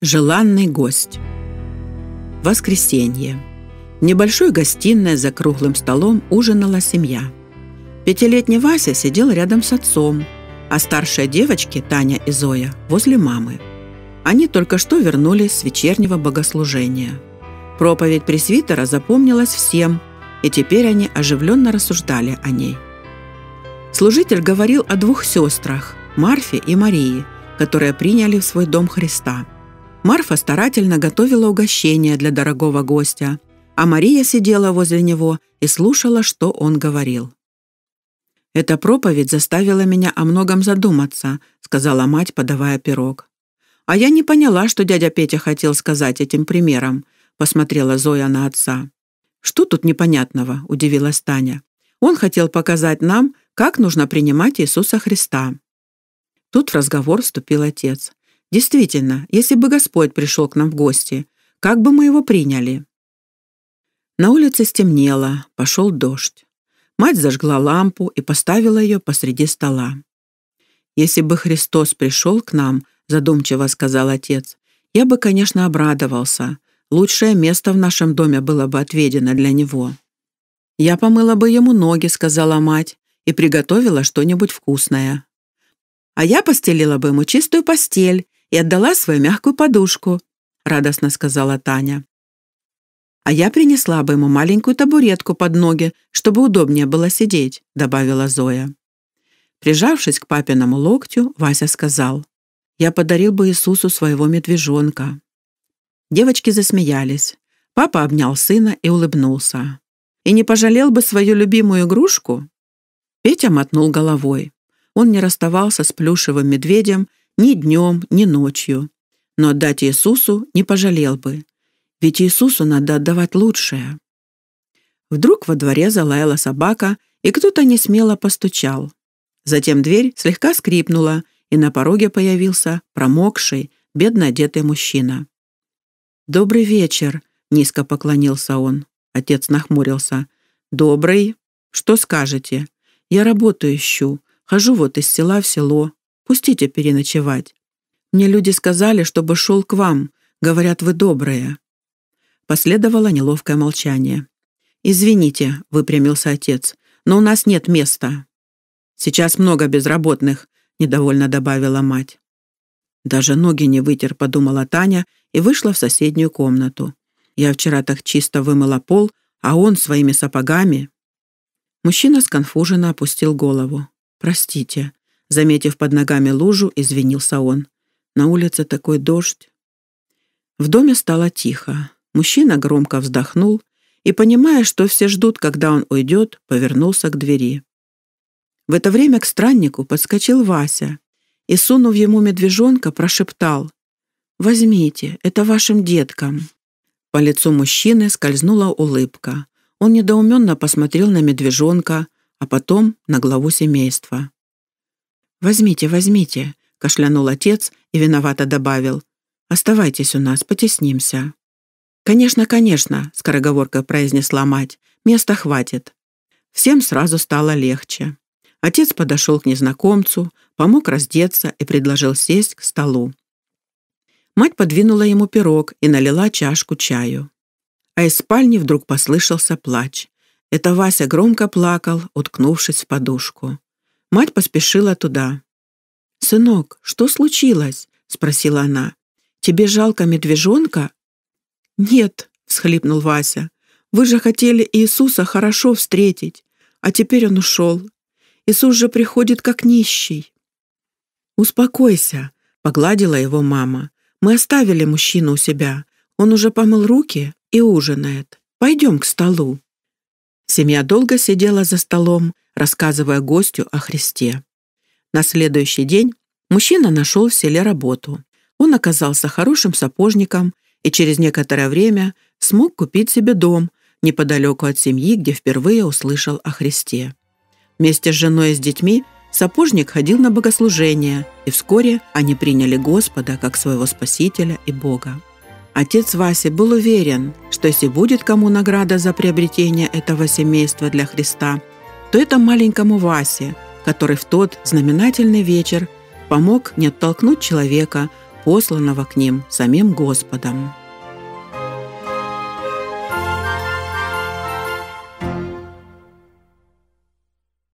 Желанный гость. Воскресенье. В небольшой гостиной за круглым столом ужинала семья. Пятилетний Вася сидел рядом с отцом, а старшие девочки, Таня и Зоя, возле мамы. Они только что вернулись с вечернего богослужения. Проповедь пресвитера запомнилась всем, и теперь они оживленно рассуждали о ней. Служитель говорил о двух сестрах – Марфе и Марии, которые приняли в свой дом Христа – Марфа старательно готовила угощение для дорогого гостя, а Мария сидела возле него и слушала, что он говорил. «Эта проповедь заставила меня о многом задуматься», — сказала мать, подавая пирог. «А я не поняла, что дядя Петя хотел сказать этим примером», — посмотрела Зоя на отца. «Что тут непонятного?» — удивилась Таня. «Он хотел показать нам, как нужно принимать Иисуса Христа». Тут в разговор вступил отец. Действительно, если бы Господь пришел к нам в гости, как бы мы его приняли? На улице стемнело, пошел дождь. Мать зажгла лампу и поставила ее посреди стола. «Если бы Христос пришел к нам», — задумчиво сказал отец, — «я бы, конечно, обрадовался. Лучшее место в нашем доме было бы отведено для него». «Я помыла бы ему ноги», — сказала мать, — «и приготовила что-нибудь вкусное». «А я постелила бы ему чистую постель и отдала свою мягкую подушку», — радостно сказала Таня. «А я принесла бы ему маленькую табуретку под ноги, чтобы удобнее было сидеть», — добавила Зоя. Прижавшись к папиному локтю, Вася сказал, «Я подарил бы Иисусу своего медвежонка». Девочки засмеялись. Папа обнял сына и улыбнулся. «И не пожалел бы свою любимую игрушку?» Петя мотнул головой. Он не расставался с плюшевым медведем ни днем, ни ночью. Но отдать Иисусу не пожалел бы, ведь Иисусу надо отдавать лучшее. Вдруг во дворе залаяла собака, и кто-то несмело постучал. Затем дверь слегка скрипнула, и на пороге появился промокший, бедно одетый мужчина. «Добрый вечер», — низко поклонился он. Отец нахмурился. «Добрый. Что скажете? Я работу ищу. Хожу вот из села в село. Пустите переночевать. Мне люди сказали, чтобы шел к вам. Говорят, вы добрые». Последовало неловкое молчание. «Извините», — выпрямился отец, — «но у нас нет места». «Сейчас много безработных», — недовольно добавила мать. «Даже ноги не вытер», — подумала Таня и вышла в соседнюю комнату. «Я вчера так чисто вымыла пол, а он своими сапогами...» Мужчина сконфуженно опустил голову. «Простите», Заметив под ногами лужу, извинился он. На улице такой дождь. В доме стало тихо. Мужчина громко вздохнул и, понимая, что все ждут, когда он уйдет, повернулся к двери. В это время к страннику подскочил Вася и, сунув ему медвежонка, прошептал «Возьмите, это вашим деткам». По лицу мужчины скользнула улыбка. Он недоуменно посмотрел на медвежонка, а потом на главу семейства. «Возьмите, возьмите», — кашлянул отец и виновато добавил. «Оставайтесь у нас, потеснимся». «Конечно, конечно», — скороговоркой произнесла мать. «Места хватит». Всем сразу стало легче. Отец подошел к незнакомцу, помог раздеться и предложил сесть к столу. Мать подвинула ему пирог и налила чашку чаю. А из спальни вдруг послышался плач. Это Вася громко плакал, уткнувшись в подушку. Мать поспешила туда. «Сынок, что случилось?» — спросила она. «Тебе жалко медвежонка?» «Нет», — всхлипнул Вася. «Вы же хотели Иисуса хорошо встретить, а теперь он ушел. Иисус же приходит как нищий». «Успокойся», — погладила его мама. «Мы оставили мужчину у себя. Он уже помыл руки и ужинает. Пойдем к столу». Семья долго сидела за столом, рассказывая гостю о Христе. На следующий день мужчина нашел в селе работу. Он оказался хорошим сапожником и через некоторое время смог купить себе дом неподалеку от семьи, где впервые услышал о Христе. Вместе с женой и с детьми сапожник ходил на богослужение, и вскоре они приняли Господа как своего Спасителя и Бога. Отец Вася был уверен, что если будет кому награда за приобретение этого семейства для Христа, то это маленькому Васе, который в тот знаменательный вечер помог не оттолкнуть человека, посланного к ним самим Господом.